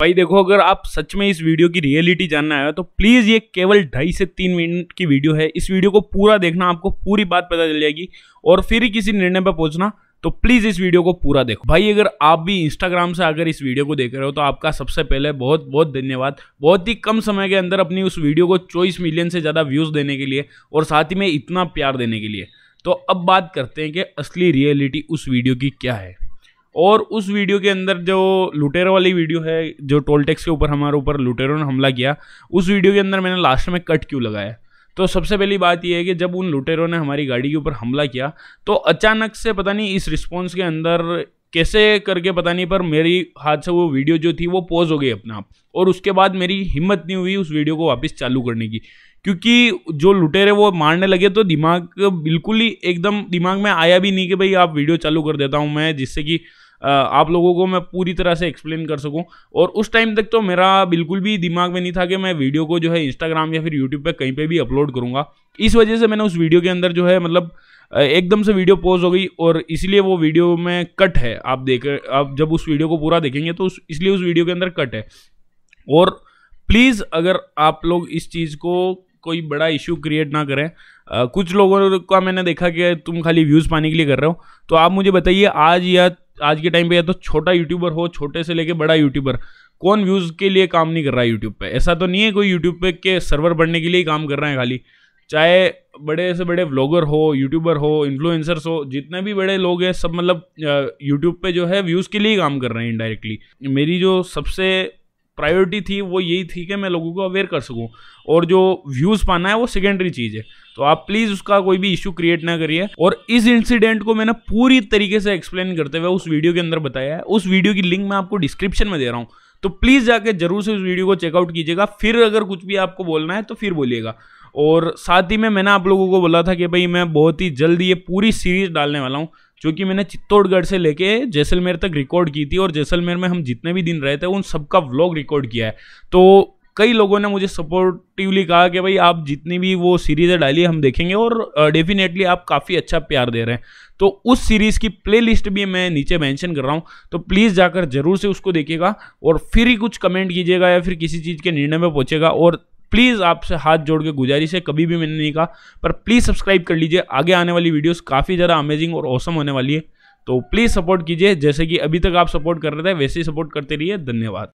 भाई देखो अगर आप सच में इस वीडियो की रियलिटी जानना है तो प्लीज़ ये केवल ढाई से तीन मिनट की वीडियो है इस वीडियो को पूरा देखना आपको पूरी बात पता चल जाएगी और फिर ही किसी निर्णय पर पहुंचना तो प्लीज़ इस वीडियो को पूरा देखो भाई अगर आप भी इंस्टाग्राम से अगर इस वीडियो को देख रहे हो तो आपका सबसे पहले बहुत बहुत धन्यवाद बहुत ही कम समय के अंदर अपनी उस वीडियो को चौबीस मिलियन से ज़्यादा व्यूज़ देने के लिए और साथ ही में इतना प्यार देने के लिए तो अब बात करते हैं कि असली रियलिटी उस वीडियो की क्या है और उस वीडियो के अंदर जो लुटेरो वाली वीडियो है जो टोल टैक्स के ऊपर हमारे ऊपर लुटेरों ने हमला किया उस वीडियो के अंदर मैंने लास्ट में कट क्यों लगाया तो सबसे पहली बात यह है कि जब उन लुटेरों ने हमारी गाड़ी के ऊपर हमला किया तो अचानक से पता नहीं इस रिस्पॉन्स के अंदर कैसे करके पता नहीं पर मेरी हाथ से वो वीडियो जो थी वो पॉज हो गई अपने आप और उसके बाद मेरी हिम्मत नहीं हुई उस वीडियो को वापस चालू करने की क्योंकि जो लुटेरे वो मारने लगे तो दिमाग बिल्कुल ही एकदम दिमाग में आया भी नहीं कि भाई आप वीडियो चालू कर देता हूँ मैं जिससे कि आप लोगों को मैं पूरी तरह से एक्सप्लेन कर सकूँ और उस टाइम तक तो मेरा बिल्कुल भी दिमाग में नहीं था कि मैं वीडियो को जो है इंस्टाग्राम या फिर यूट्यूब पर कहीं पर भी अपलोड करूँगा इस वजह से मैंने उस वीडियो के अंदर जो है मतलब एकदम से वीडियो पोज हो गई और इसलिए वो वीडियो में कट है आप देख आप जब उस वीडियो को पूरा देखेंगे तो उस इसलिए उस वीडियो के अंदर कट है और प्लीज़ अगर आप लोग इस चीज़ को कोई बड़ा इशू क्रिएट ना करें आ, कुछ लोगों का मैंने देखा कि तुम खाली व्यूज़ पाने के लिए कर रहे हो तो आप मुझे बताइए आज या आज के टाइम पे या तो छोटा यूट्यूबर हो छोटे से लेके बड़ा यूट्यूबर कौन व्यूज़ के लिए काम नहीं कर रहा है यूट्यूब पे ऐसा तो नहीं है कोई यूट्यूब पे के सर्वर बढ़ने के लिए ही काम कर रहे हैं खाली चाहे बड़े से बड़े व्लॉगर हो यूट्यूबर हो इन्फ्लुएंसर्स हो जितने भी बड़े लोग हैं सब मतलब यूट्यूब पे जो है व्यूज़ के लिए ही काम कर रहे हैं इनडायरेक्टली मेरी जो सबसे प्रायोरिटी थी वो यही थी कि मैं लोगों को अवेयर कर सकूँ और जो व्यूज़ पाना है वो सेकेंडरी चीज़ है तो आप प्लीज़ उसका कोई भी इशू क्रिएट ना करिए और इस इंसिडेंट को मैंने पूरी तरीके से एक्सप्लेन करते हुए उस वीडियो के अंदर बताया है उस वीडियो की लिंक मैं आपको डिस्क्रिप्शन में दे रहा हूँ तो प्लीज़ जाके जरूर से उस वीडियो को चेकआउट कीजिएगा फिर अगर कुछ भी आपको बोलना है तो फिर बोलिएगा और साथ ही में मैंने आप लोगों को बोला था कि भाई मैं बहुत ही जल्दी ये पूरी सीरीज डालने वाला हूँ जो कि मैंने चित्तौड़गढ़ से लेके जैसलमेर तक रिकॉर्ड की थी और जैसलमेर में हम जितने भी दिन रहे थे उन सबका व्लॉग रिकॉर्ड किया है तो कई लोगों ने मुझे सपोर्टिवली कहा कि भाई आप जितनी भी वो सीरीज़ें डालिए हम देखेंगे और डेफिनेटली आप काफ़ी अच्छा प्यार दे रहे हैं तो उस सीरीज़ की प्लेलिस्ट भी मैं नीचे मेंशन कर रहा हूँ तो प्लीज़ जाकर ज़रूर से उसको देखिएगा और फिर ही कुछ कमेंट कीजिएगा या फिर किसी चीज़ के निर्णय में पहुँचेगा और प्लीज़ आपसे हाथ जोड़ के गुजारिश है कभी भी मैंने नहीं कहा पर प्लीज़ सब्सक्राइब कर लीजिए आगे आने वाली वीडियोस काफ़ी ज़्यादा अमेजिंग और औसम होने वाली है तो प्लीज़ सपोर्ट कीजिए जैसे कि अभी तक आप सपोर्ट कर रहे थे वैसे ही सपोर्ट करते रहिए धन्यवाद